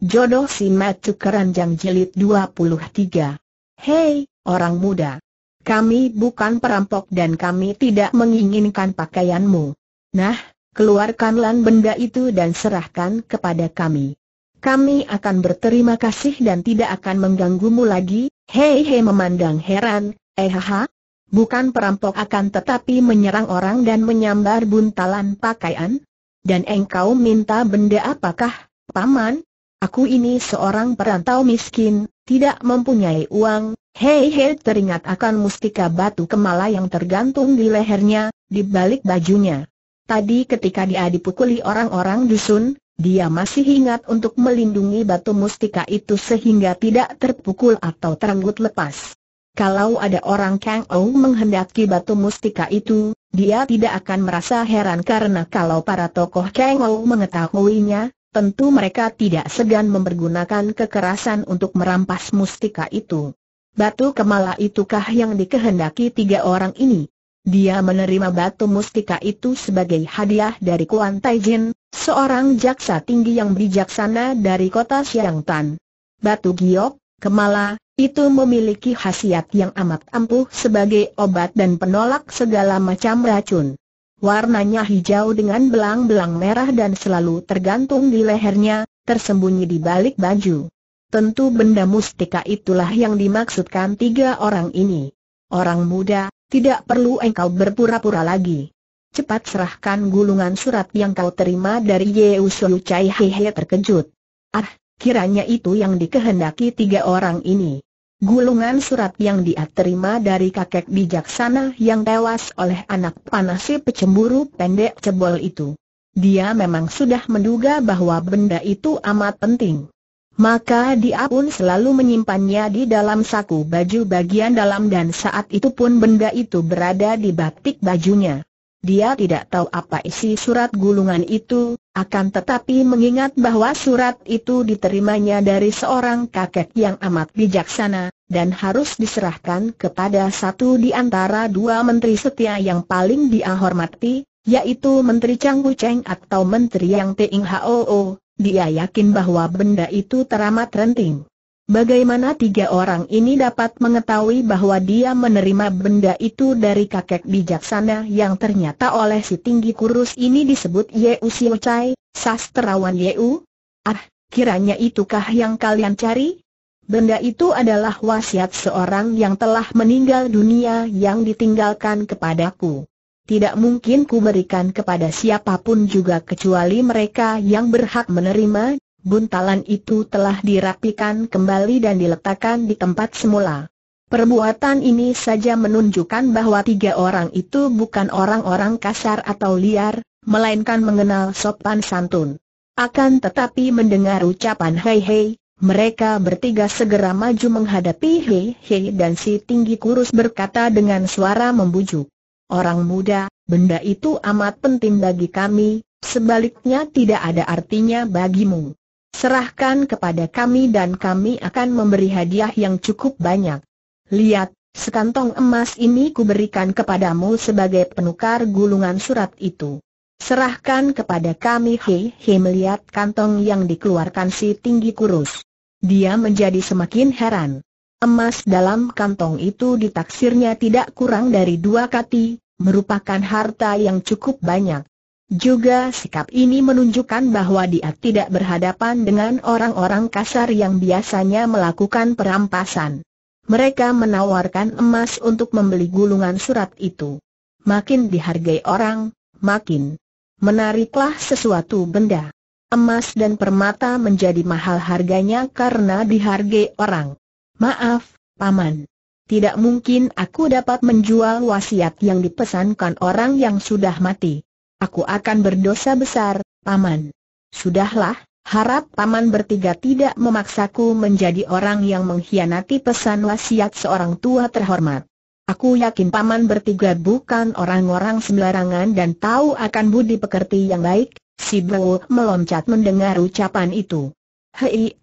Jodoh si Matu Keranjang Jilid 23 Hei, orang muda! Kami bukan perampok dan kami tidak menginginkan pakaianmu. Nah, keluarkanlah benda itu dan serahkan kepada kami. Kami akan berterima kasih dan tidak akan mengganggumu lagi. Hei hei memandang heran, eh ha, Bukan perampok akan tetapi menyerang orang dan menyambar buntalan pakaian? Dan engkau minta benda apakah, paman? Aku ini seorang perantau miskin, tidak mempunyai uang, Hei Hei teringat akan mustika batu kemala yang tergantung di lehernya, di balik bajunya. Tadi ketika dia dipukuli orang-orang dusun, dia masih ingat untuk melindungi batu mustika itu sehingga tidak terpukul atau teranggut lepas. Kalau ada orang Kang Ou menghendaki batu mustika itu, dia tidak akan merasa heran karena kalau para tokoh Kang Ou mengetahuinya, tentu mereka tidak segan mempergunakan kekerasan untuk merampas mustika itu. Batu kemala itukah yang dikehendaki tiga orang ini? Dia menerima batu mustika itu sebagai hadiah dari Kuan Taijin, seorang jaksa tinggi yang bijaksana dari kota Xiangtan. Batu giok, kemala, itu memiliki khasiat yang amat ampuh sebagai obat dan penolak segala macam racun. Warnanya hijau dengan belang-belang merah dan selalu tergantung di lehernya, tersembunyi di balik baju. Tentu benda mustika itulah yang dimaksudkan tiga orang ini. Orang muda, tidak perlu engkau berpura-pura lagi. Cepat serahkan gulungan surat yang kau terima dari Yeusulu Chai Hehe terkejut. Ah, kiranya itu yang dikehendaki tiga orang ini. Gulungan surat yang dia terima dari kakek bijaksana yang tewas oleh anak panah si pecemburu pendek cebol itu. Dia memang sudah menduga bahwa benda itu amat penting. Maka dia pun selalu menyimpannya di dalam saku baju bagian dalam dan saat itu pun benda itu berada di batik bajunya. Dia tidak tahu apa isi surat gulungan itu, akan tetapi mengingat bahwa surat itu diterimanya dari seorang kakek yang amat bijaksana, dan harus diserahkan kepada satu di antara dua menteri setia yang paling dia hormati, yaitu Menteri Chang Wu Cheng atau Menteri Yang Ting Hoo. Dia yakin bahwa benda itu teramat renting. Bagaimana tiga orang ini dapat mengetahui bahwa dia menerima benda itu dari kakek bijaksana yang ternyata oleh si tinggi kurus ini disebut Yeu Siu Chai, sastrawan Yeu? Ah, kiranya itukah yang kalian cari? Benda itu adalah wasiat seorang yang telah meninggal dunia yang ditinggalkan kepadaku. Tidak mungkin ku berikan kepada siapapun juga kecuali mereka yang berhak menerima, buntalan itu telah dirapikan kembali dan diletakkan di tempat semula. Perbuatan ini saja menunjukkan bahwa tiga orang itu bukan orang-orang kasar atau liar, melainkan mengenal sopan santun. Akan tetapi mendengar ucapan hei hei, mereka bertiga segera maju menghadapi hei hei dan si tinggi kurus berkata dengan suara membujuk. Orang muda, benda itu amat penting bagi kami, sebaliknya tidak ada artinya bagimu. Serahkan kepada kami dan kami akan memberi hadiah yang cukup banyak. Lihat, sekantong emas ini kuberikan kepadamu sebagai penukar gulungan surat itu. Serahkan kepada kami Hei Hei melihat kantong yang dikeluarkan si tinggi kurus. Dia menjadi semakin heran. Emas dalam kantong itu ditaksirnya tidak kurang dari dua kati, merupakan harta yang cukup banyak. Juga sikap ini menunjukkan bahwa dia tidak berhadapan dengan orang-orang kasar yang biasanya melakukan perampasan. Mereka menawarkan emas untuk membeli gulungan surat itu. Makin dihargai orang, makin menariklah sesuatu benda. Emas dan permata menjadi mahal harganya karena dihargai orang. Maaf, Paman. Tidak mungkin aku dapat menjual wasiat yang dipesankan orang yang sudah mati aku akan berdosa besar, Paman. Sudahlah, harap Paman bertiga tidak memaksaku menjadi orang yang mengkhianati pesan wasiat seorang tua terhormat. Aku yakin Paman bertiga bukan orang-orang sembarangan dan tahu akan budi pekerti yang baik, si Bo meloncat mendengar ucapan itu. Hei,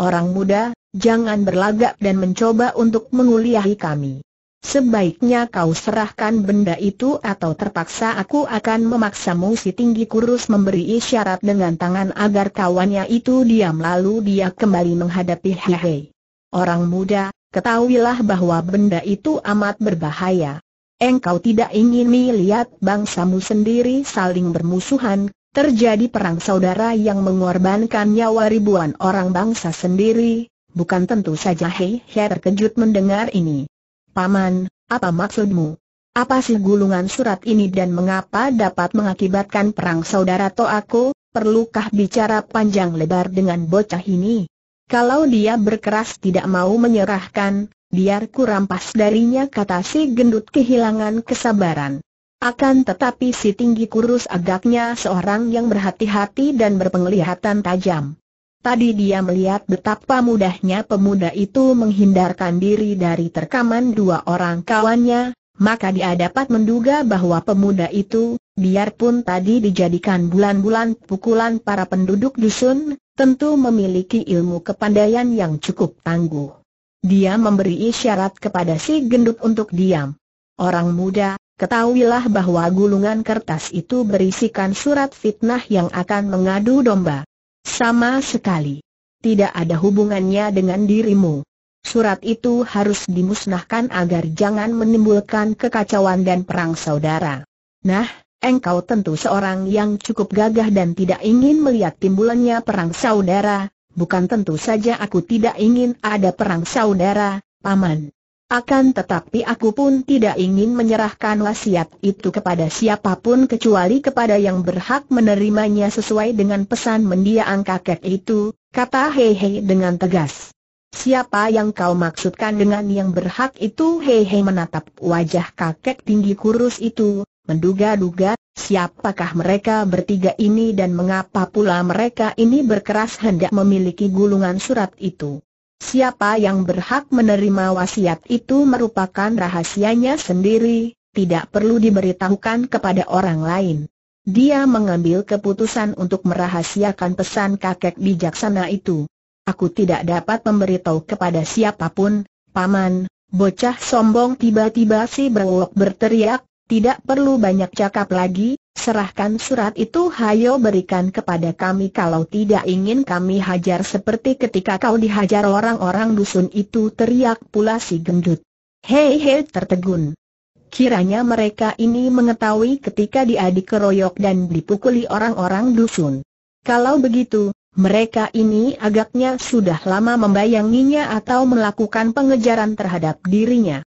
orang muda, jangan berlagak dan mencoba untuk menguliahi kami. Sebaiknya kau serahkan benda itu atau terpaksa aku akan memaksamu si tinggi kurus memberi isyarat dengan tangan agar kawannya itu diam lalu dia kembali menghadapi Hei. Orang muda, ketahuilah bahwa benda itu amat berbahaya. Engkau tidak ingin melihat bangsamu sendiri saling bermusuhan, terjadi perang saudara yang mengorbankan nyawa ribuan orang bangsa sendiri, bukan tentu saja Hei Hei terkejut mendengar ini. Paman, apa maksudmu? Apa sih gulungan surat ini dan mengapa dapat mengakibatkan perang saudara aku? Perlukah bicara panjang lebar dengan bocah ini? Kalau dia berkeras tidak mau menyerahkan, biar ku rampas darinya kata si gendut kehilangan kesabaran. Akan tetapi si tinggi kurus agaknya seorang yang berhati-hati dan berpenglihatan tajam. Tadi dia melihat betapa mudahnya pemuda itu menghindarkan diri dari terkaman dua orang kawannya, maka dia dapat menduga bahwa pemuda itu, biarpun tadi dijadikan bulan-bulan pukulan para penduduk dusun, tentu memiliki ilmu kepandaian yang cukup tangguh. Dia memberi isyarat kepada si gendut untuk diam. Orang muda, ketahuilah bahwa gulungan kertas itu berisikan surat fitnah yang akan mengadu domba. Sama sekali. Tidak ada hubungannya dengan dirimu. Surat itu harus dimusnahkan agar jangan menimbulkan kekacauan dan perang saudara. Nah, engkau tentu seorang yang cukup gagah dan tidak ingin melihat timbulannya perang saudara, bukan tentu saja aku tidak ingin ada perang saudara, paman. Akan tetapi aku pun tidak ingin menyerahkan wasiat itu kepada siapapun kecuali kepada yang berhak menerimanya sesuai dengan pesan mendiang kakek itu, kata Hehe dengan tegas. Siapa yang kau maksudkan dengan yang berhak itu Hehe menatap wajah kakek tinggi kurus itu, menduga-duga, siapakah mereka bertiga ini dan mengapa pula mereka ini berkeras hendak memiliki gulungan surat itu. Siapa yang berhak menerima wasiat itu merupakan rahasianya sendiri, tidak perlu diberitahukan kepada orang lain. Dia mengambil keputusan untuk merahasiakan pesan kakek bijaksana itu. Aku tidak dapat memberitahu kepada siapapun, paman, bocah sombong tiba-tiba si berwok berteriak, tidak perlu banyak cakap lagi, serahkan surat itu hayo berikan kepada kami kalau tidak ingin kami hajar seperti ketika kau dihajar orang-orang dusun itu teriak pula si gendut. Hei hei tertegun. Kiranya mereka ini mengetahui ketika dia dikeroyok dan dipukuli orang-orang dusun. Kalau begitu, mereka ini agaknya sudah lama membayanginya atau melakukan pengejaran terhadap dirinya.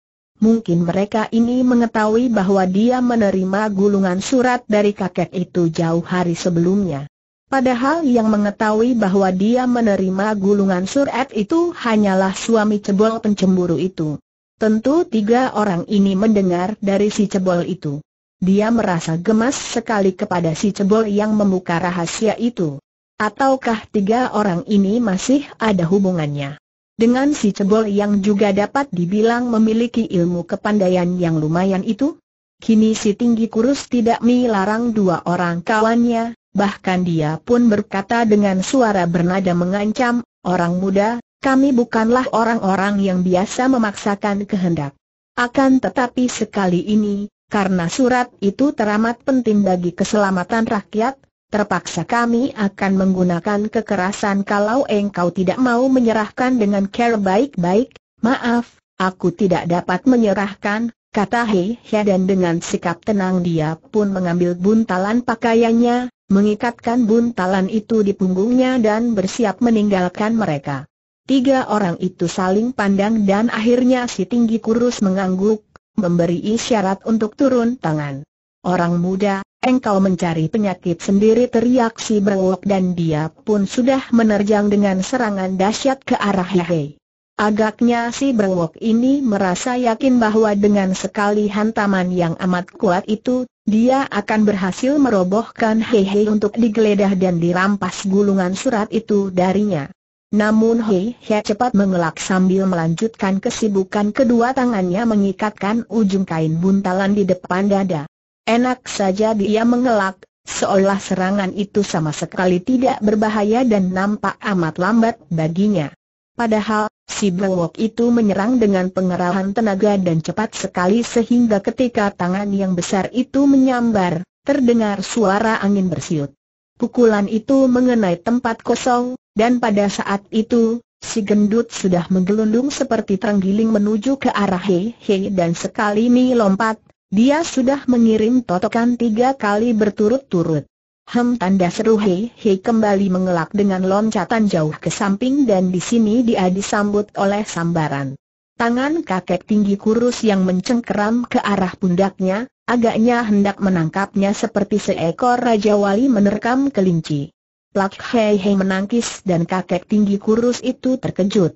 Mungkin mereka ini mengetahui bahwa dia menerima gulungan surat dari kakek itu jauh hari sebelumnya. Padahal yang mengetahui bahwa dia menerima gulungan surat itu hanyalah suami cebol pencemburu itu. Tentu tiga orang ini mendengar dari si cebol itu. Dia merasa gemas sekali kepada si cebol yang membuka rahasia itu. Ataukah tiga orang ini masih ada hubungannya? Dengan si cebol yang juga dapat dibilang memiliki ilmu kepandaian yang lumayan itu, kini si tinggi kurus tidak melarang dua orang kawannya, bahkan dia pun berkata dengan suara bernada mengancam, orang muda, kami bukanlah orang-orang yang biasa memaksakan kehendak. Akan tetapi sekali ini, karena surat itu teramat penting bagi keselamatan rakyat, Terpaksa kami akan menggunakan kekerasan kalau engkau tidak mau menyerahkan dengan care baik-baik. Maaf, aku tidak dapat menyerahkan, kata He He dan dengan sikap tenang dia pun mengambil buntalan pakaiannya, mengikatkan buntalan itu di punggungnya dan bersiap meninggalkan mereka. Tiga orang itu saling pandang dan akhirnya si tinggi kurus mengangguk, memberi isyarat untuk turun tangan. Orang muda, engkau mencari penyakit sendiri teriak si Brewok dan dia pun sudah menerjang dengan serangan dahsyat ke arah Hehe. Agaknya si berwok ini merasa yakin bahwa dengan sekali hantaman yang amat kuat itu, dia akan berhasil merobohkan Hehe untuk digeledah dan dirampas gulungan surat itu darinya. Namun Hei cepat mengelak sambil melanjutkan kesibukan kedua tangannya mengikatkan ujung kain buntalan di depan dada. Enak saja dia mengelak, seolah serangan itu sama sekali tidak berbahaya dan nampak amat lambat baginya. Padahal, si Brewok itu menyerang dengan pengerahan tenaga dan cepat sekali sehingga ketika tangan yang besar itu menyambar, terdengar suara angin bersiut. Pukulan itu mengenai tempat kosong, dan pada saat itu, si gendut sudah menggelundung seperti terenggiling menuju ke arah hei He dan sekali ini lompat, dia sudah mengirim totokan tiga kali berturut-turut. Hem tanda seru Hei Hei kembali mengelak dengan loncatan jauh ke samping dan di sini dia disambut oleh sambaran. Tangan kakek tinggi kurus yang mencengkeram ke arah pundaknya, agaknya hendak menangkapnya seperti seekor Raja Wali menerkam kelinci. Plak Hei Hei menangkis dan kakek tinggi kurus itu terkejut.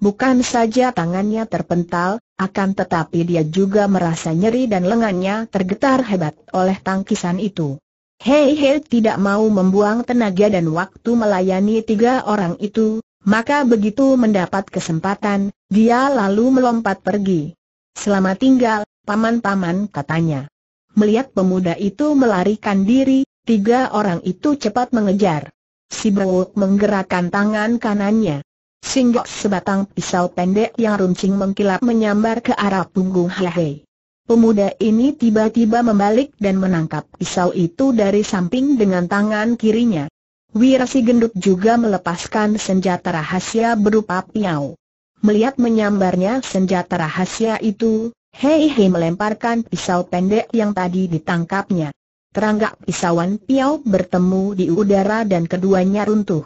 Bukan saja tangannya terpental, akan tetapi dia juga merasa nyeri dan lengannya tergetar hebat oleh tangkisan itu. Hei Hei tidak mau membuang tenaga dan waktu melayani tiga orang itu, maka begitu mendapat kesempatan, dia lalu melompat pergi. Selamat tinggal, paman-paman katanya. Melihat pemuda itu melarikan diri, tiga orang itu cepat mengejar. Si Bowo menggerakkan tangan kanannya. Singgok sebatang pisau pendek yang runcing mengkilap menyambar ke arah punggung Hei. Pemuda ini tiba-tiba membalik dan menangkap pisau itu dari samping dengan tangan kirinya. Wirasi gendut juga melepaskan senjata rahasia berupa piau. Melihat menyambarnya senjata rahasia itu, Hei Hei melemparkan pisau pendek yang tadi ditangkapnya. Teranggak pisauan piau bertemu di udara dan keduanya runtuh.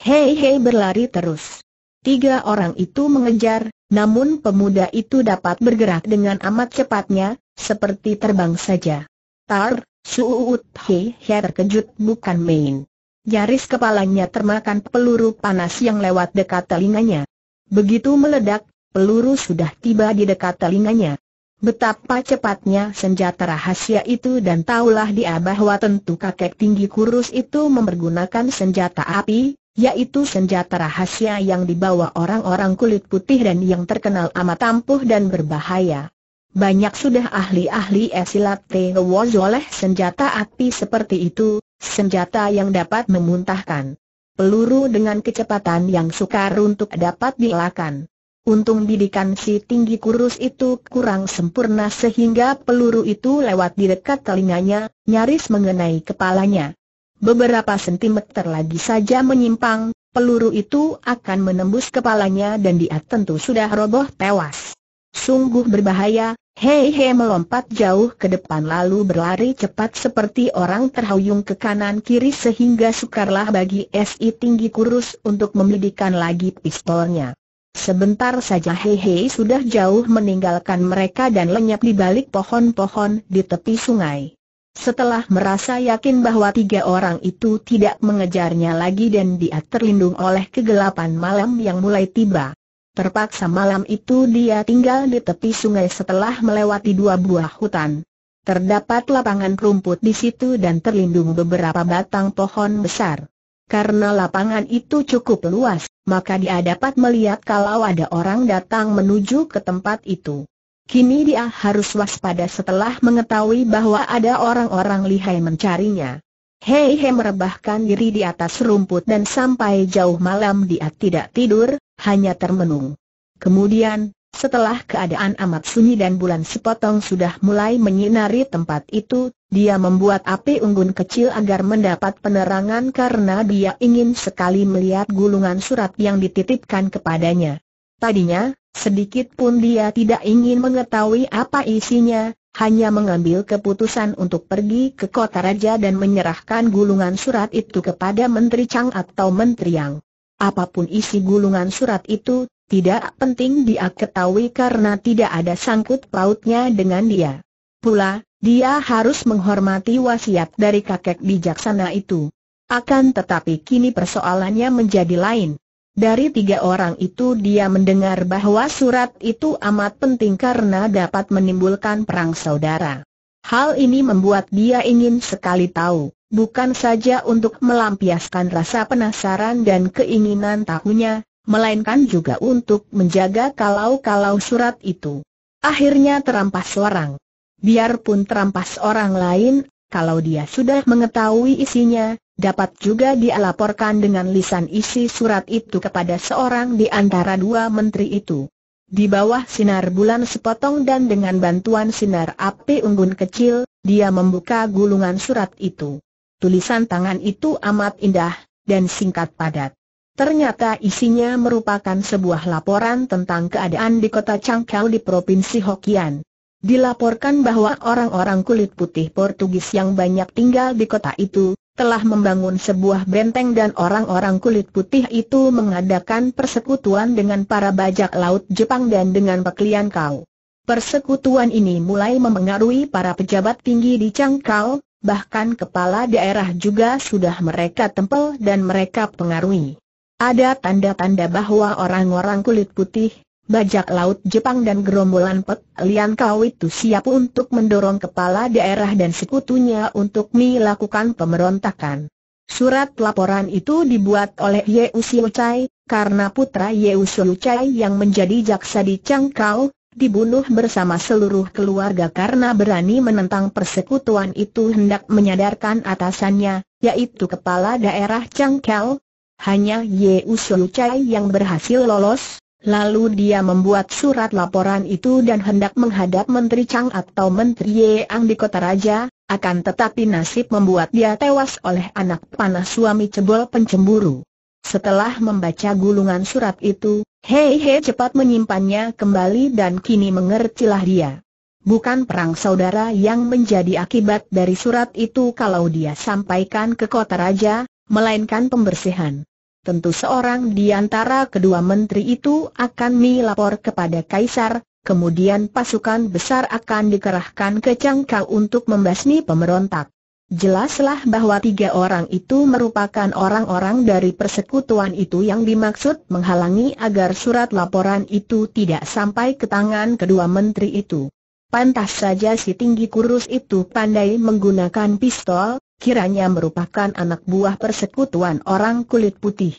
Hei Hei berlari terus. Tiga orang itu mengejar, namun pemuda itu dapat bergerak dengan amat cepatnya, seperti terbang saja. Tar, suut he he terkejut bukan main. Nyaris kepalanya termakan peluru panas yang lewat dekat telinganya. Begitu meledak, peluru sudah tiba di dekat telinganya. Betapa cepatnya senjata rahasia itu dan taulah dia bahwa tentu kakek tinggi kurus itu mempergunakan senjata api, yaitu senjata rahasia yang dibawa orang-orang kulit putih dan yang terkenal amat ampuh dan berbahaya. Banyak sudah ahli-ahli esilat tewas oleh senjata api seperti itu, senjata yang dapat memuntahkan peluru dengan kecepatan yang sukar untuk dapat dilakukan. Untung didikan si tinggi kurus itu kurang sempurna sehingga peluru itu lewat di dekat telinganya, nyaris mengenai kepalanya. Beberapa sentimeter lagi saja menyimpang, peluru itu akan menembus kepalanya dan dia tentu sudah roboh tewas. Sungguh berbahaya, Hei Hei melompat jauh ke depan lalu berlari cepat seperti orang terhuyung ke kanan kiri sehingga sukarlah bagi SI tinggi kurus untuk memidikan lagi pistolnya. Sebentar saja Hei Hei sudah jauh meninggalkan mereka dan lenyap di balik pohon-pohon di tepi sungai. Setelah merasa yakin bahwa tiga orang itu tidak mengejarnya lagi dan dia terlindung oleh kegelapan malam yang mulai tiba. Terpaksa malam itu dia tinggal di tepi sungai setelah melewati dua buah hutan. Terdapat lapangan rumput di situ dan terlindung beberapa batang pohon besar. Karena lapangan itu cukup luas, maka dia dapat melihat kalau ada orang datang menuju ke tempat itu. Kini dia harus waspada setelah mengetahui bahwa ada orang-orang lihai mencarinya. Hei He merebahkan diri di atas rumput dan sampai jauh malam dia tidak tidur, hanya termenung. Kemudian, setelah keadaan amat sunyi dan bulan sepotong sudah mulai menyinari tempat itu, dia membuat api unggun kecil agar mendapat penerangan karena dia ingin sekali melihat gulungan surat yang dititipkan kepadanya. Tadinya, sedikit pun dia tidak ingin mengetahui apa isinya, hanya mengambil keputusan untuk pergi ke kota raja dan menyerahkan gulungan surat itu kepada Menteri Chang atau Menteri Yang. Apapun isi gulungan surat itu, tidak penting dia ketahui karena tidak ada sangkut pautnya dengan dia. Pula, dia harus menghormati wasiat dari kakek bijaksana itu. Akan tetapi kini persoalannya menjadi lain. Dari tiga orang itu dia mendengar bahwa surat itu amat penting karena dapat menimbulkan perang saudara. Hal ini membuat dia ingin sekali tahu, bukan saja untuk melampiaskan rasa penasaran dan keinginan tahunya, melainkan juga untuk menjaga kalau-kalau surat itu. Akhirnya terampas orang. Biarpun terampas orang lain, kalau dia sudah mengetahui isinya, Dapat juga dia dengan lisan isi surat itu kepada seorang di antara dua menteri itu. Di bawah sinar bulan sepotong dan dengan bantuan sinar api unggun kecil, dia membuka gulungan surat itu. Tulisan tangan itu amat indah, dan singkat padat. Ternyata isinya merupakan sebuah laporan tentang keadaan di kota Changkau di Provinsi Hokkien. Dilaporkan bahwa orang-orang kulit putih Portugis yang banyak tinggal di kota itu, telah membangun sebuah benteng dan orang-orang kulit putih itu mengadakan persekutuan dengan para bajak laut Jepang dan dengan peklian kau. Persekutuan ini mulai memengaruhi para pejabat tinggi di Cangkau, bahkan kepala daerah juga sudah mereka tempel dan mereka pengaruhi. Ada tanda-tanda bahwa orang-orang kulit putih, bajak laut Jepang dan gerombolan Pek Lian Kau itu siap untuk mendorong kepala daerah dan sekutunya untuk melakukan pemberontakan. Surat laporan itu dibuat oleh Ye Usiu Chai, karena putra Ye Usiu Chai yang menjadi jaksa di Changkau, dibunuh bersama seluruh keluarga karena berani menentang persekutuan itu hendak menyadarkan atasannya, yaitu kepala daerah Changkau. Hanya Ye Usiu Chai yang berhasil lolos, Lalu dia membuat surat laporan itu dan hendak menghadap Menteri Chang atau Menteri Yang di kota raja, akan tetapi nasib membuat dia tewas oleh anak panah suami cebol pencemburu. Setelah membaca gulungan surat itu, Hei Hei cepat menyimpannya kembali dan kini mengertilah dia. Bukan perang saudara yang menjadi akibat dari surat itu kalau dia sampaikan ke kota raja, melainkan pembersihan tentu seorang di antara kedua menteri itu akan melapor kepada Kaisar, kemudian pasukan besar akan dikerahkan ke Cangkau untuk membasmi pemberontak. Jelaslah bahwa tiga orang itu merupakan orang-orang dari persekutuan itu yang dimaksud menghalangi agar surat laporan itu tidak sampai ke tangan kedua menteri itu. Pantas saja si tinggi kurus itu pandai menggunakan pistol, kiranya merupakan anak buah persekutuan orang kulit putih.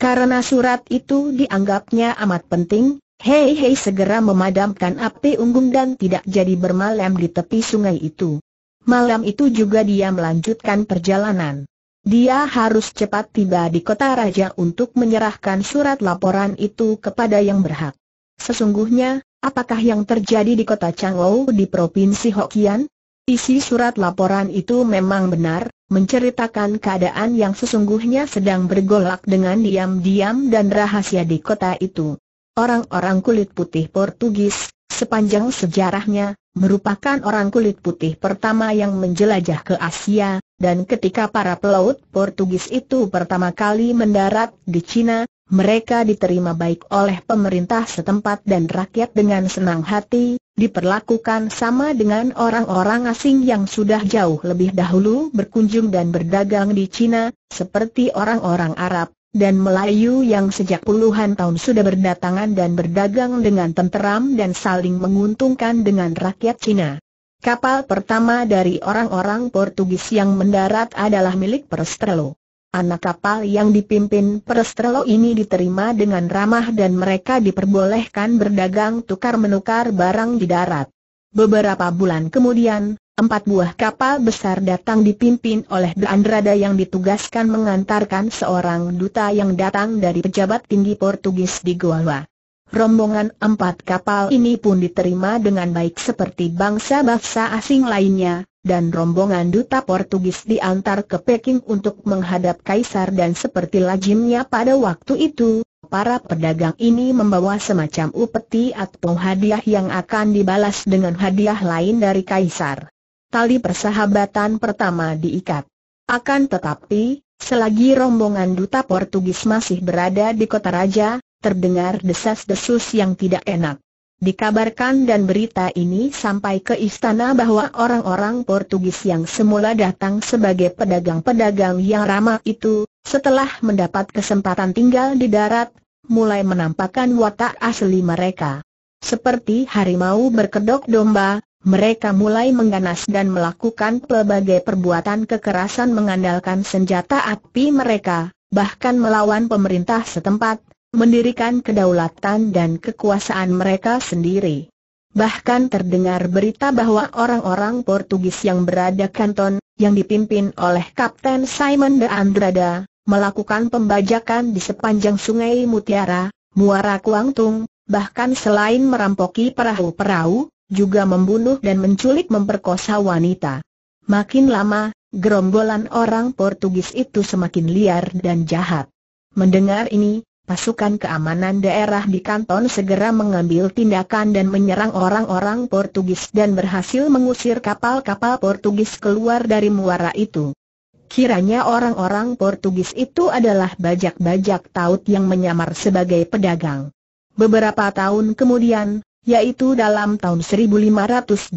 Karena surat itu dianggapnya amat penting, Hei Hei segera memadamkan api unggun dan tidak jadi bermalam di tepi sungai itu. Malam itu juga dia melanjutkan perjalanan. Dia harus cepat tiba di kota raja untuk menyerahkan surat laporan itu kepada yang berhak. Sesungguhnya, apakah yang terjadi di kota Changou di provinsi Hokkien? Isi surat laporan itu memang benar, menceritakan keadaan yang sesungguhnya sedang bergolak dengan diam-diam dan rahasia di kota itu. Orang-orang kulit putih Portugis, sepanjang sejarahnya, merupakan orang kulit putih pertama yang menjelajah ke Asia, dan ketika para pelaut Portugis itu pertama kali mendarat di Cina, mereka diterima baik oleh pemerintah setempat dan rakyat dengan senang hati, diperlakukan sama dengan orang-orang asing yang sudah jauh lebih dahulu berkunjung dan berdagang di Cina, seperti orang-orang Arab dan Melayu yang sejak puluhan tahun sudah berdatangan dan berdagang dengan tenteram dan saling menguntungkan dengan rakyat Cina. Kapal pertama dari orang-orang Portugis yang mendarat adalah milik Perstrelo. Anak kapal yang dipimpin Perestrelo ini diterima dengan ramah dan mereka diperbolehkan berdagang tukar-menukar barang di darat. Beberapa bulan kemudian, Empat buah kapal besar datang dipimpin oleh Andrada yang ditugaskan mengantarkan seorang duta yang datang dari pejabat tinggi Portugis di Goa rombongan empat kapal ini pun diterima dengan baik seperti bangsa-bangsa asing lainnya, dan rombongan duta Portugis diantar ke Peking untuk menghadap Kaisar dan seperti lazimnya pada waktu itu, para pedagang ini membawa semacam upeti atau hadiah yang akan dibalas dengan hadiah lain dari Kaisar. Tali persahabatan pertama diikat. Akan tetapi, selagi rombongan duta Portugis masih berada di kota raja, terdengar desas-desus yang tidak enak. Dikabarkan dan berita ini sampai ke istana bahwa orang-orang Portugis yang semula datang sebagai pedagang-pedagang yang ramah itu, setelah mendapat kesempatan tinggal di darat, mulai menampakkan watak asli mereka. Seperti harimau berkedok domba, mereka mulai mengganas dan melakukan pelbagai perbuatan kekerasan mengandalkan senjata api mereka, bahkan melawan pemerintah setempat, mendirikan kedaulatan dan kekuasaan mereka sendiri. Bahkan terdengar berita bahwa orang-orang Portugis yang berada kanton, yang dipimpin oleh Kapten Simon de Andrada, melakukan pembajakan di sepanjang sungai Mutiara, Muara Kuangtung, bahkan selain merampoki perahu-perahu, juga membunuh dan menculik memperkosa wanita. Makin lama, gerombolan orang Portugis itu semakin liar dan jahat. Mendengar ini, pasukan keamanan daerah di kanton segera mengambil tindakan dan menyerang orang-orang Portugis dan berhasil mengusir kapal-kapal Portugis keluar dari muara itu. Kiranya orang-orang Portugis itu adalah bajak-bajak taut yang menyamar sebagai pedagang. Beberapa tahun kemudian, yaitu dalam tahun 1522,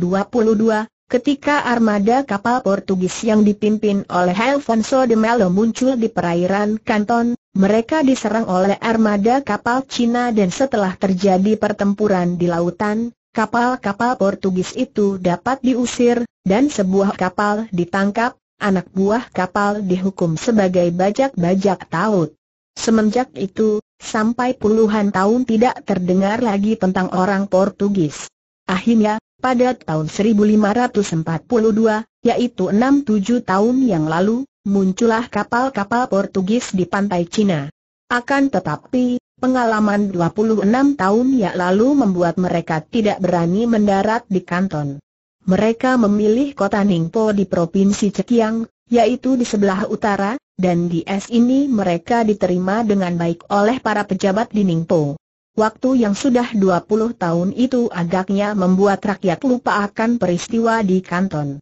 ketika armada kapal Portugis yang dipimpin oleh Alfonso de Melo muncul di perairan Kanton, mereka diserang oleh armada kapal Cina dan setelah terjadi pertempuran di lautan, kapal-kapal Portugis itu dapat diusir, dan sebuah kapal ditangkap, anak buah kapal dihukum sebagai bajak-bajak taut. Semenjak itu, sampai puluhan tahun tidak terdengar lagi tentang orang Portugis. Akhirnya, pada tahun 1542, yaitu 67 tahun yang lalu, muncullah kapal-kapal Portugis di pantai Cina. Akan tetapi, pengalaman 26 tahun yang lalu membuat mereka tidak berani mendarat di Kanton. Mereka memilih kota Ningpo di Provinsi Cekiang, yaitu di sebelah utara, dan di es ini mereka diterima dengan baik oleh para pejabat di Ningpo. Waktu yang sudah 20 tahun itu agaknya membuat rakyat lupa akan peristiwa di kanton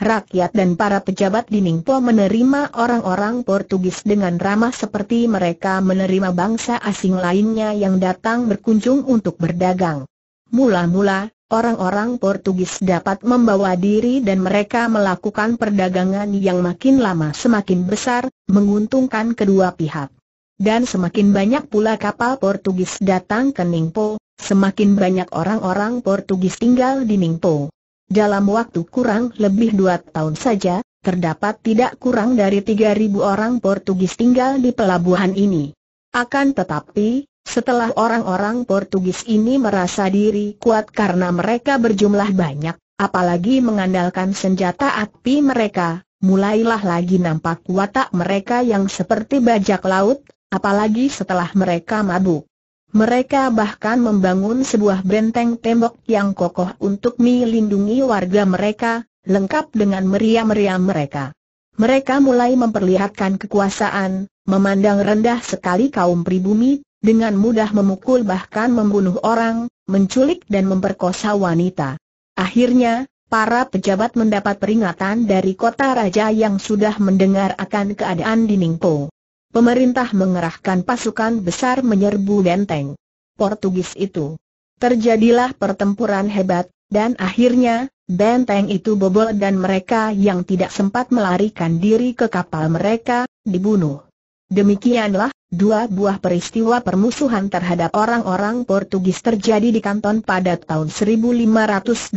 rakyat dan para pejabat di Ningpo menerima orang-orang Portugis dengan ramah seperti mereka menerima bangsa asing lainnya yang datang berkunjung untuk berdagang. Mula-mula, orang-orang Portugis dapat membawa diri dan mereka melakukan perdagangan yang makin lama semakin besar, menguntungkan kedua pihak. Dan semakin banyak pula kapal Portugis datang ke Ningpo, semakin banyak orang-orang Portugis tinggal di Ningpo. Dalam waktu kurang lebih dua tahun saja, terdapat tidak kurang dari 3.000 orang Portugis tinggal di pelabuhan ini. Akan tetapi, setelah orang-orang Portugis ini merasa diri kuat karena mereka berjumlah banyak, apalagi mengandalkan senjata api mereka, mulailah lagi nampak watak mereka yang seperti bajak laut, apalagi setelah mereka mabuk. Mereka bahkan membangun sebuah benteng tembok yang kokoh untuk melindungi warga mereka, lengkap dengan meriam-meriam mereka. Mereka mulai memperlihatkan kekuasaan, memandang rendah sekali kaum pribumi, dengan mudah memukul bahkan membunuh orang, menculik dan memperkosa wanita. Akhirnya, para pejabat mendapat peringatan dari kota raja yang sudah mendengar akan keadaan di Ningpo pemerintah mengerahkan pasukan besar menyerbu benteng Portugis itu. Terjadilah pertempuran hebat, dan akhirnya, benteng itu bobol dan mereka yang tidak sempat melarikan diri ke kapal mereka, dibunuh. Demikianlah, dua buah peristiwa permusuhan terhadap orang-orang Portugis terjadi di Kanton pada tahun 1522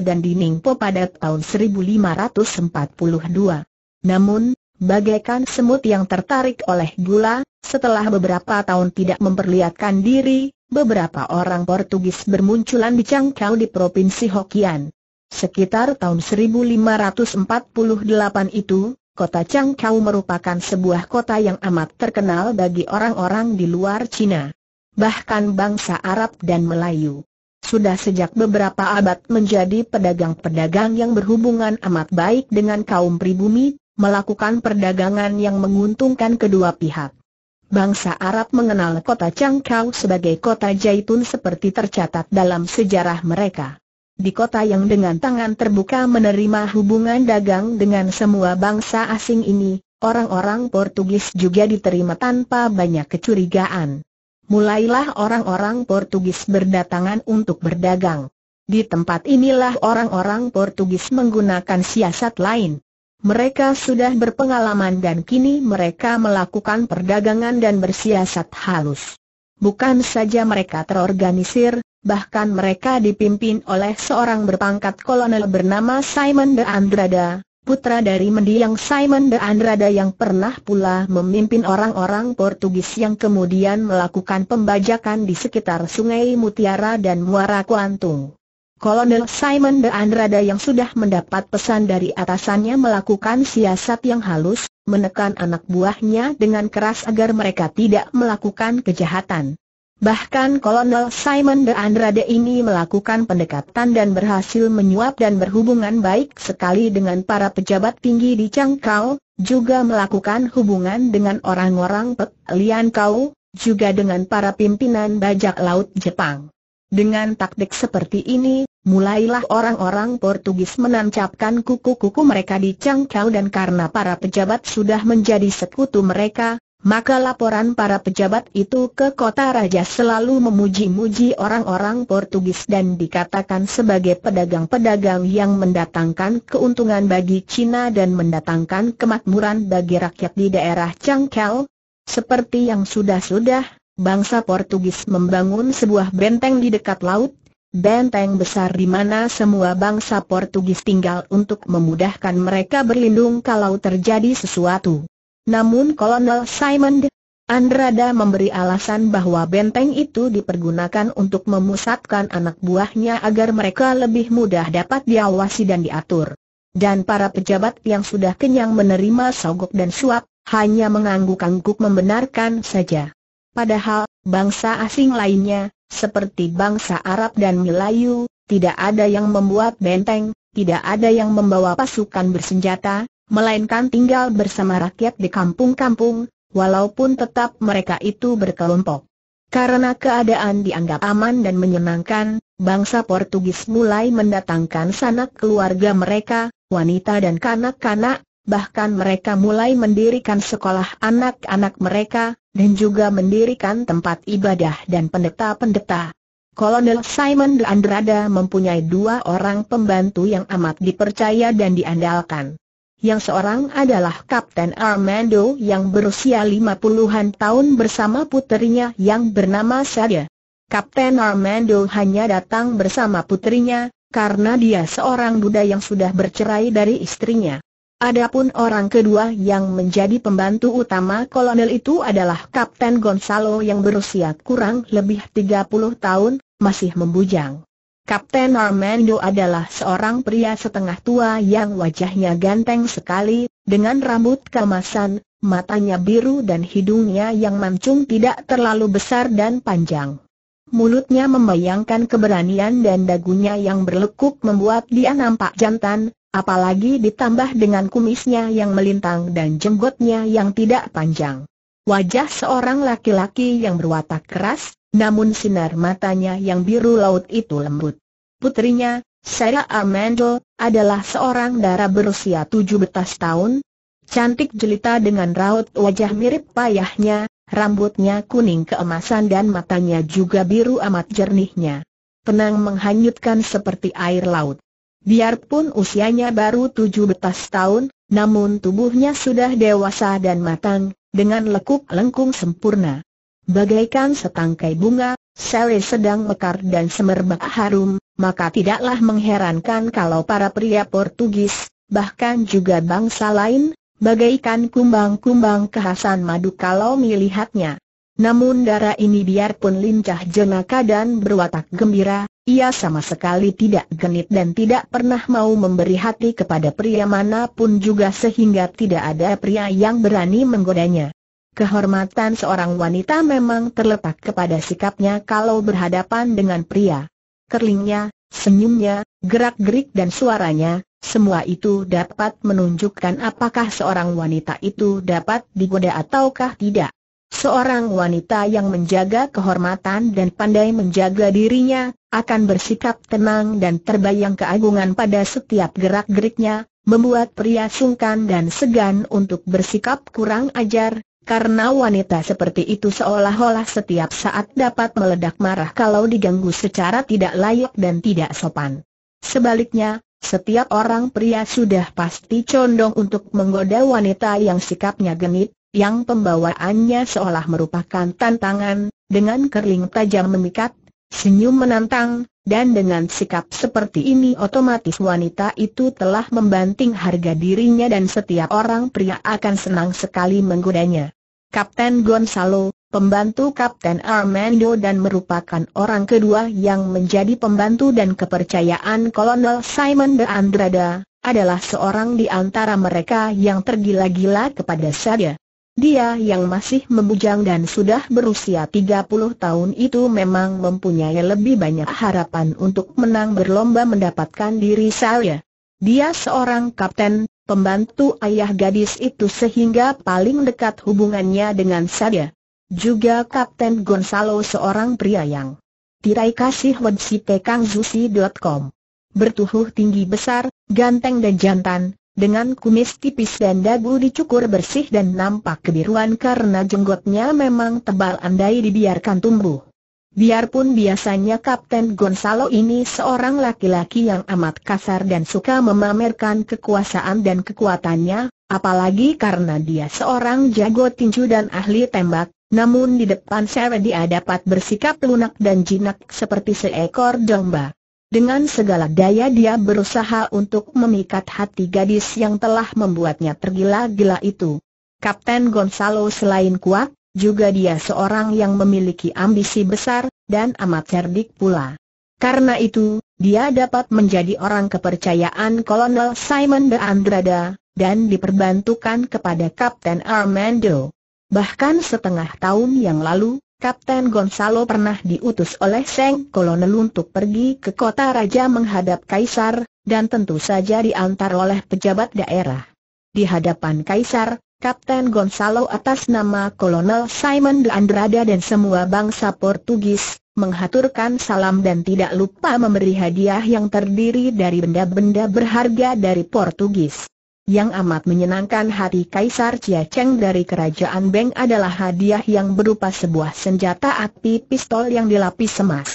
dan di Ningpo pada tahun 1542. Namun, Bagaikan semut yang tertarik oleh gula, setelah beberapa tahun tidak memperlihatkan diri, beberapa orang Portugis bermunculan di Cangkau di Provinsi Hokian. Sekitar tahun 1548 itu, kota Cangkau merupakan sebuah kota yang amat terkenal bagi orang-orang di luar Cina. Bahkan bangsa Arab dan Melayu. Sudah sejak beberapa abad menjadi pedagang-pedagang yang berhubungan amat baik dengan kaum pribumi, melakukan perdagangan yang menguntungkan kedua pihak. Bangsa Arab mengenal kota Changkau sebagai kota jaitun seperti tercatat dalam sejarah mereka. Di kota yang dengan tangan terbuka menerima hubungan dagang dengan semua bangsa asing ini, orang-orang Portugis juga diterima tanpa banyak kecurigaan. Mulailah orang-orang Portugis berdatangan untuk berdagang. Di tempat inilah orang-orang Portugis menggunakan siasat lain. Mereka sudah berpengalaman dan kini mereka melakukan perdagangan dan bersiasat halus. Bukan saja mereka terorganisir, bahkan mereka dipimpin oleh seorang berpangkat kolonel bernama Simon de Andrada, putra dari mendiang Simon de Andrada yang pernah pula memimpin orang-orang Portugis yang kemudian melakukan pembajakan di sekitar Sungai Mutiara dan Muara Kuantung. Kolonel Simon de Andrada yang sudah mendapat pesan dari atasannya melakukan siasat yang halus, menekan anak buahnya dengan keras agar mereka tidak melakukan kejahatan. Bahkan Kolonel Simon de Andrade ini melakukan pendekatan dan berhasil menyuap dan berhubungan baik sekali dengan para pejabat tinggi di Cangkau, juga melakukan hubungan dengan orang-orang Pek Lian Kau, juga dengan para pimpinan bajak laut Jepang. Dengan taktik seperti ini, mulailah orang-orang Portugis menancapkan kuku-kuku mereka di Cangkau dan karena para pejabat sudah menjadi sekutu mereka, maka laporan para pejabat itu ke kota raja selalu memuji-muji orang-orang Portugis dan dikatakan sebagai pedagang-pedagang yang mendatangkan keuntungan bagi Cina dan mendatangkan kemakmuran bagi rakyat di daerah Cangkau. Seperti yang sudah-sudah bangsa Portugis membangun sebuah benteng di dekat laut, benteng besar di mana semua bangsa Portugis tinggal untuk memudahkan mereka berlindung kalau terjadi sesuatu. Namun Kolonel Simon de Andrada memberi alasan bahwa benteng itu dipergunakan untuk memusatkan anak buahnya agar mereka lebih mudah dapat diawasi dan diatur. Dan para pejabat yang sudah kenyang menerima sogok dan suap, hanya mengangguk-angguk membenarkan saja. Padahal, bangsa asing lainnya, seperti bangsa Arab dan Melayu, tidak ada yang membuat benteng, tidak ada yang membawa pasukan bersenjata, melainkan tinggal bersama rakyat di kampung-kampung, walaupun tetap mereka itu berkelompok. Karena keadaan dianggap aman dan menyenangkan, bangsa Portugis mulai mendatangkan sanak keluarga mereka, wanita dan kanak-kanak, bahkan mereka mulai mendirikan sekolah anak-anak mereka, dan juga mendirikan tempat ibadah dan pendeta-pendeta. Kolonel Simon de Andrada mempunyai dua orang pembantu yang amat dipercaya dan diandalkan. Yang seorang adalah Kapten Armando yang berusia 50-an tahun bersama putrinya yang bernama Sadia. Kapten Armando hanya datang bersama putrinya karena dia seorang duda yang sudah bercerai dari istrinya. Adapun orang kedua yang menjadi pembantu utama kolonel itu adalah Kapten Gonzalo yang berusia kurang lebih 30 tahun, masih membujang. Kapten Armando adalah seorang pria setengah tua yang wajahnya ganteng sekali, dengan rambut kemasan, matanya biru dan hidungnya yang mancung tidak terlalu besar dan panjang. Mulutnya membayangkan keberanian dan dagunya yang berlekuk membuat dia nampak jantan, Apalagi ditambah dengan kumisnya yang melintang dan jenggotnya yang tidak panjang. Wajah seorang laki-laki yang berwatak keras, namun sinar matanya yang biru laut itu lembut. Putrinya, Sarah Armando, adalah seorang dara berusia 17 tahun, cantik jelita dengan raut wajah mirip payahnya, rambutnya kuning keemasan dan matanya juga biru amat jernihnya. Tenang menghanyutkan seperti air laut. Biarpun usianya baru tujuh 17 tahun, namun tubuhnya sudah dewasa dan matang, dengan lekuk lengkung sempurna. Bagaikan setangkai bunga, sel sedang mekar dan semerbak harum, maka tidaklah mengherankan kalau para pria Portugis, bahkan juga bangsa lain, bagaikan kumbang-kumbang kehasan madu kalau melihatnya. Namun darah ini biarpun lincah jenaka dan berwatak gembira, ia sama sekali tidak genit dan tidak pernah mau memberi hati kepada pria manapun juga sehingga tidak ada pria yang berani menggodanya. Kehormatan seorang wanita memang terletak kepada sikapnya kalau berhadapan dengan pria. Kerlingnya, senyumnya, gerak-gerik dan suaranya, semua itu dapat menunjukkan apakah seorang wanita itu dapat digoda ataukah tidak. Seorang wanita yang menjaga kehormatan dan pandai menjaga dirinya, akan bersikap tenang dan terbayang keagungan pada setiap gerak-geriknya, membuat pria sungkan dan segan untuk bersikap kurang ajar, karena wanita seperti itu seolah-olah setiap saat dapat meledak marah kalau diganggu secara tidak layak dan tidak sopan. Sebaliknya, setiap orang pria sudah pasti condong untuk menggoda wanita yang sikapnya genit, yang pembawaannya seolah merupakan tantangan, dengan kerling tajam memikat, senyum menantang, dan dengan sikap seperti ini otomatis wanita itu telah membanting harga dirinya dan setiap orang pria akan senang sekali menggodanya. Kapten Gonzalo, pembantu Kapten Armando dan merupakan orang kedua yang menjadi pembantu dan kepercayaan Kolonel Simon de Andrada, adalah seorang di antara mereka yang tergila-gila kepada saya. Dia yang masih membujang dan sudah berusia 30 tahun itu memang mempunyai lebih banyak harapan untuk menang berlomba mendapatkan diri saya. Dia seorang kapten, pembantu ayah gadis itu sehingga paling dekat hubungannya dengan saya. Juga Kapten Gonzalo seorang pria yang tirai kasih website kangzusi.com bertuhuh tinggi besar, ganteng dan jantan, dengan kumis tipis dan dagu dicukur bersih dan nampak kebiruan karena jenggotnya memang tebal andai dibiarkan tumbuh. Biarpun biasanya Kapten Gonzalo ini seorang laki-laki yang amat kasar dan suka memamerkan kekuasaan dan kekuatannya, apalagi karena dia seorang jago tinju dan ahli tembak, namun di depan Sarah dia dapat bersikap lunak dan jinak seperti seekor domba. Dengan segala daya dia berusaha untuk memikat hati gadis yang telah membuatnya tergila-gila itu. Kapten Gonzalo selain kuat, juga dia seorang yang memiliki ambisi besar, dan amat cerdik pula. Karena itu, dia dapat menjadi orang kepercayaan Kolonel Simon de Andrada, dan diperbantukan kepada Kapten Armando. Bahkan setengah tahun yang lalu, Kapten Gonzalo pernah diutus oleh Seng Kolonel untuk pergi ke kota raja menghadap kaisar, dan tentu saja diantar oleh pejabat daerah. Di hadapan kaisar, Kapten Gonzalo atas nama Kolonel Simon de Andrada dan semua bangsa Portugis, menghaturkan salam dan tidak lupa memberi hadiah yang terdiri dari benda-benda berharga dari Portugis yang amat menyenangkan hati Kaisar Chia Cheng dari kerajaan Beng adalah hadiah yang berupa sebuah senjata api pistol yang dilapis emas.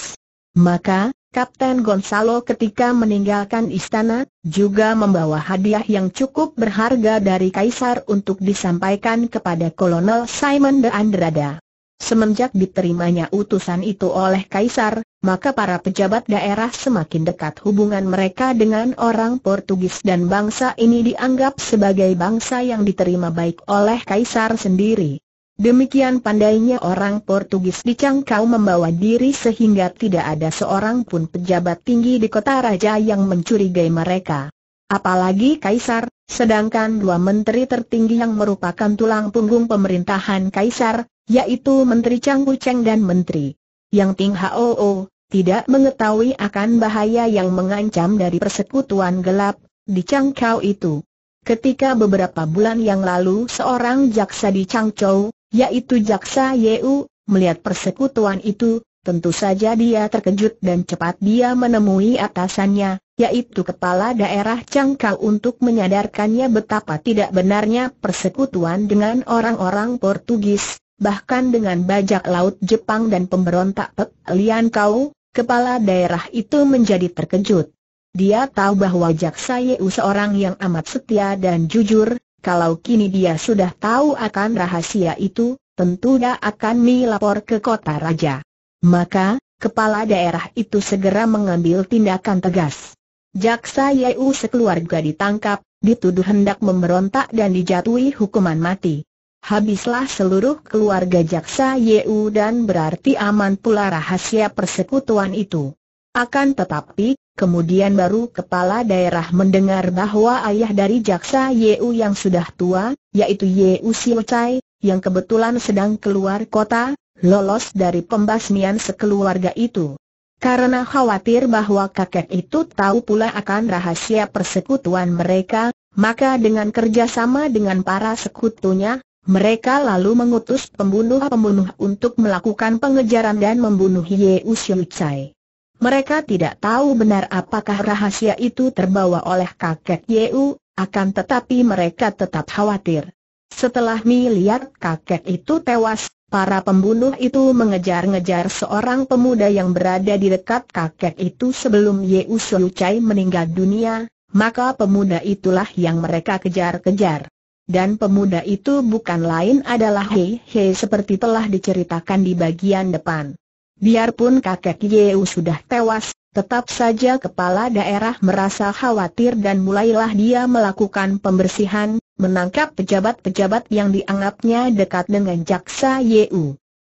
Maka, Kapten Gonzalo ketika meninggalkan istana, juga membawa hadiah yang cukup berharga dari Kaisar untuk disampaikan kepada Kolonel Simon de Andrada. Semenjak diterimanya utusan itu oleh Kaisar, maka para pejabat daerah semakin dekat hubungan mereka dengan orang Portugis dan bangsa ini dianggap sebagai bangsa yang diterima baik oleh kaisar sendiri. Demikian pandainya orang Portugis dicangkau membawa diri sehingga tidak ada seorang pun pejabat tinggi di kota raja yang mencurigai mereka. Apalagi kaisar, sedangkan dua menteri tertinggi yang merupakan tulang punggung pemerintahan kaisar, yaitu Menteri Canggu Cheng dan Menteri yang Ting Hao tidak mengetahui akan bahaya yang mengancam dari persekutuan gelap, di Changchow itu. Ketika beberapa bulan yang lalu seorang jaksa di Changchow, yaitu jaksa Yeu, melihat persekutuan itu, tentu saja dia terkejut dan cepat dia menemui atasannya, yaitu kepala daerah Changchow untuk menyadarkannya betapa tidak benarnya persekutuan dengan orang-orang Portugis, bahkan dengan bajak laut Jepang dan pemberontak Pek Lian Kau, Kepala daerah itu menjadi terkejut. Dia tahu bahwa Jaksa Yeu seorang yang amat setia dan jujur, kalau kini dia sudah tahu akan rahasia itu, tentu dia akan melapor ke kota raja. Maka, kepala daerah itu segera mengambil tindakan tegas. Jaksa Yeu sekeluarga ditangkap, dituduh hendak memberontak dan dijatuhi hukuman mati habislah seluruh keluarga jaksa Yeu dan berarti aman pula rahasia persekutuan itu. Akan tetapi, kemudian baru kepala daerah mendengar bahwa ayah dari jaksa Yeu yang sudah tua, yaitu Yeu Siocai, yang kebetulan sedang keluar kota, lolos dari pembasmian sekeluarga itu. Karena khawatir bahwa kakek itu tahu pula akan rahasia persekutuan mereka, maka dengan kerjasama dengan para sekutunya, mereka lalu mengutus pembunuh-pembunuh untuk melakukan pengejaran dan membunuh Ye Usyui Mereka tidak tahu benar apakah rahasia itu terbawa oleh kakek Yeu, akan tetapi mereka tetap khawatir. Setelah Mi lihat kakek itu tewas, para pembunuh itu mengejar-ngejar seorang pemuda yang berada di dekat kakek itu sebelum Yeu Usyui meninggal dunia, maka pemuda itulah yang mereka kejar-kejar dan pemuda itu bukan lain adalah Hei Hei seperti telah diceritakan di bagian depan. Biarpun kakek Yeu sudah tewas, tetap saja kepala daerah merasa khawatir dan mulailah dia melakukan pembersihan, menangkap pejabat-pejabat yang dianggapnya dekat dengan jaksa Yeu.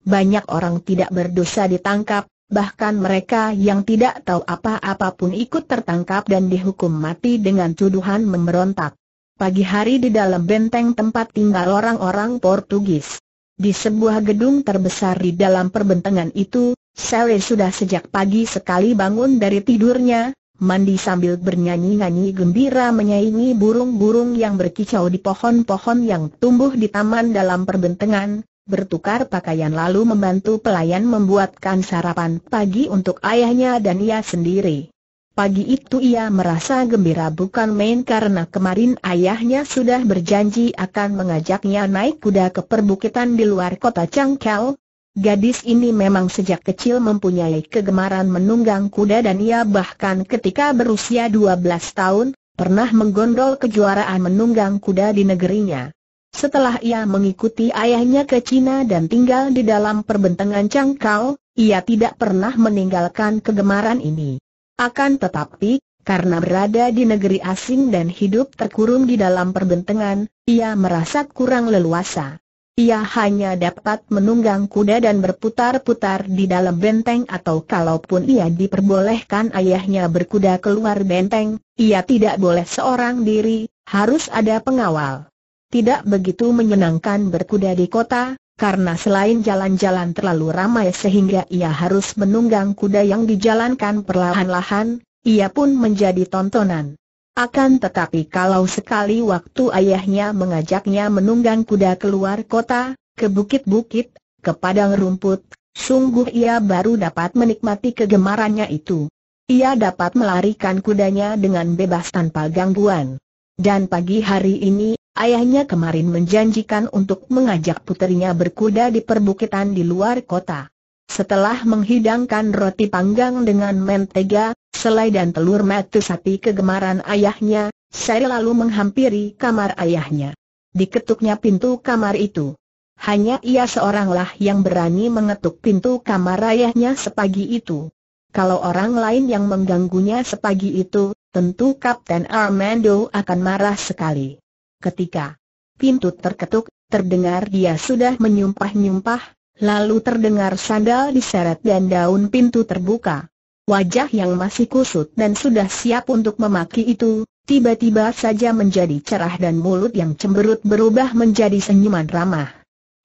Banyak orang tidak berdosa ditangkap, Bahkan mereka yang tidak tahu apa-apa pun ikut tertangkap dan dihukum mati dengan tuduhan memberontak pagi hari di dalam benteng tempat tinggal orang-orang Portugis. Di sebuah gedung terbesar di dalam perbentangan itu, Sally sudah sejak pagi sekali bangun dari tidurnya, mandi sambil bernyanyi-nyanyi gembira menyaingi burung-burung yang berkicau di pohon-pohon yang tumbuh di taman dalam perbentangan, bertukar pakaian lalu membantu pelayan membuatkan sarapan pagi untuk ayahnya dan ia sendiri. Pagi itu ia merasa gembira bukan main karena kemarin ayahnya sudah berjanji akan mengajaknya naik kuda ke perbukitan di luar kota Cangkel. Gadis ini memang sejak kecil mempunyai kegemaran menunggang kuda dan ia bahkan ketika berusia 12 tahun, pernah menggondol kejuaraan menunggang kuda di negerinya. Setelah ia mengikuti ayahnya ke Cina dan tinggal di dalam perbentangan Cangkau, ia tidak pernah meninggalkan kegemaran ini. Akan tetapi, karena berada di negeri asing dan hidup terkurung di dalam perbentengan, ia merasa kurang leluasa. Ia hanya dapat menunggang kuda dan berputar-putar di dalam benteng atau kalaupun ia diperbolehkan ayahnya berkuda keluar benteng, ia tidak boleh seorang diri, harus ada pengawal. Tidak begitu menyenangkan berkuda di kota, karena selain jalan-jalan terlalu ramai sehingga ia harus menunggang kuda yang dijalankan perlahan-lahan, ia pun menjadi tontonan. Akan tetapi kalau sekali waktu ayahnya mengajaknya menunggang kuda keluar kota, ke bukit-bukit, ke padang rumput, sungguh ia baru dapat menikmati kegemarannya itu. Ia dapat melarikan kudanya dengan bebas tanpa gangguan. Dan pagi hari ini, Ayahnya kemarin menjanjikan untuk mengajak puterinya berkuda di perbukitan di luar kota. Setelah menghidangkan roti panggang dengan mentega, selai dan telur mati sapi kegemaran ayahnya, saya lalu menghampiri kamar ayahnya. Diketuknya pintu kamar itu. Hanya ia seoranglah yang berani mengetuk pintu kamar ayahnya sepagi itu. Kalau orang lain yang mengganggunya sepagi itu, tentu Kapten Armando akan marah sekali. Ketika pintu terketuk, terdengar dia sudah menyumpah-nyumpah, lalu terdengar sandal diseret dan daun pintu terbuka. Wajah yang masih kusut dan sudah siap untuk memaki itu, tiba-tiba saja menjadi cerah dan mulut yang cemberut berubah menjadi senyuman ramah.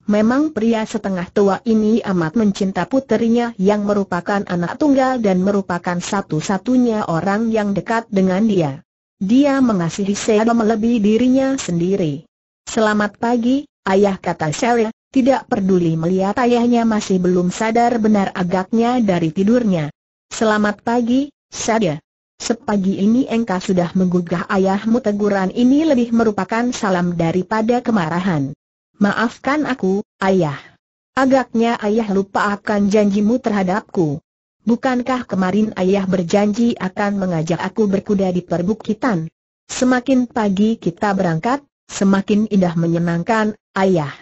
Memang pria setengah tua ini amat mencinta puterinya yang merupakan anak tunggal dan merupakan satu-satunya orang yang dekat dengan dia. Dia mengasihi Sheila melebihi dirinya sendiri. Selamat pagi, ayah kata Sheila. tidak peduli melihat ayahnya masih belum sadar benar agaknya dari tidurnya. Selamat pagi, Sheila. Sepagi ini engkau sudah menggugah ayahmu teguran ini lebih merupakan salam daripada kemarahan. Maafkan aku, ayah. Agaknya ayah lupa akan janjimu terhadapku. Bukankah kemarin ayah berjanji akan mengajak aku berkuda di perbukitan? Semakin pagi kita berangkat, semakin indah menyenangkan, ayah.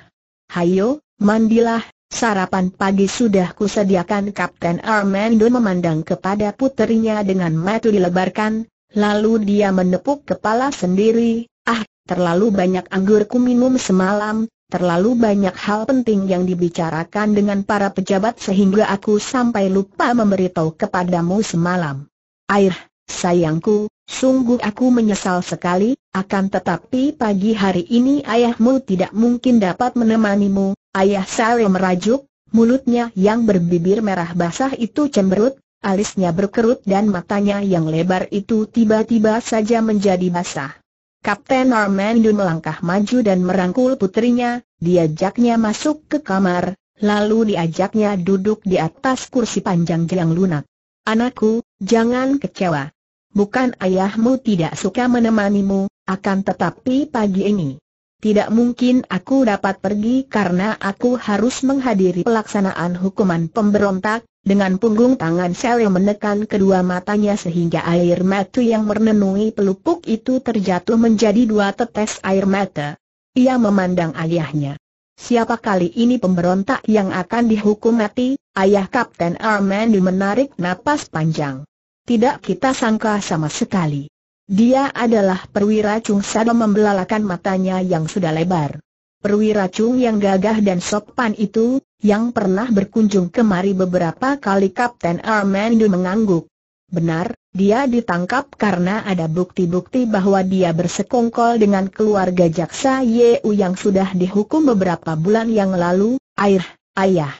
Hayo, mandilah, sarapan pagi sudah kusediakan Kapten Armando memandang kepada puterinya dengan mata dilebarkan, lalu dia menepuk kepala sendiri, ah, terlalu banyak anggurku minum semalam, Terlalu banyak hal penting yang dibicarakan dengan para pejabat sehingga aku sampai lupa memberitahu kepadamu semalam. Air, sayangku, sungguh aku menyesal sekali, akan tetapi pagi hari ini ayahmu tidak mungkin dapat menemanimu, ayah saya merajuk, mulutnya yang berbibir merah basah itu cemberut, alisnya berkerut dan matanya yang lebar itu tiba-tiba saja menjadi basah. Kapten Norman Armando melangkah maju dan merangkul putrinya, diajaknya masuk ke kamar, lalu diajaknya duduk di atas kursi panjang jelang lunak. Anakku, jangan kecewa. Bukan ayahmu tidak suka menemanimu, akan tetapi pagi ini. Tidak mungkin aku dapat pergi karena aku harus menghadiri pelaksanaan hukuman pemberontak, dengan punggung tangan Sally menekan kedua matanya sehingga air mata yang merenungi pelupuk itu terjatuh menjadi dua tetes air mata. Ia memandang ayahnya. Siapa kali ini pemberontak yang akan dihukum mati? Ayah Kapten Armandi menarik napas panjang. Tidak kita sangka sama sekali. Dia adalah perwira Chung Sado membelalakan matanya yang sudah lebar perwira Chung yang gagah dan sopan itu, yang pernah berkunjung kemari beberapa kali Kapten Armando mengangguk. Benar, dia ditangkap karena ada bukti-bukti bahwa dia bersekongkol dengan keluarga jaksa Yeu yang sudah dihukum beberapa bulan yang lalu, air, ayah.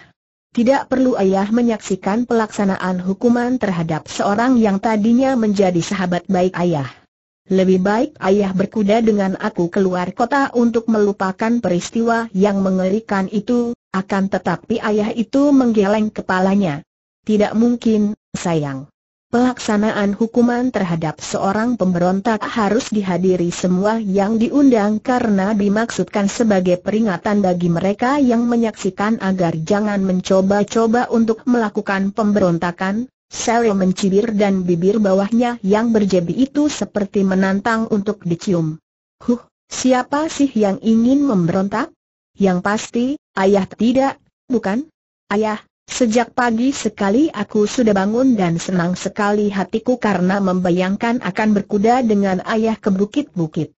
Tidak perlu ayah menyaksikan pelaksanaan hukuman terhadap seorang yang tadinya menjadi sahabat baik ayah. Lebih baik ayah berkuda dengan aku keluar kota untuk melupakan peristiwa yang mengerikan itu, akan tetapi ayah itu menggeleng kepalanya. Tidak mungkin, sayang. Pelaksanaan hukuman terhadap seorang pemberontak harus dihadiri semua yang diundang karena dimaksudkan sebagai peringatan bagi mereka yang menyaksikan agar jangan mencoba-coba untuk melakukan pemberontakan, Sel mencibir dan bibir bawahnya yang berjebi itu seperti menantang untuk dicium. Huh, siapa sih yang ingin memberontak? Yang pasti, ayah tidak, bukan? Ayah, sejak pagi sekali aku sudah bangun dan senang sekali hatiku karena membayangkan akan berkuda dengan ayah ke bukit-bukit.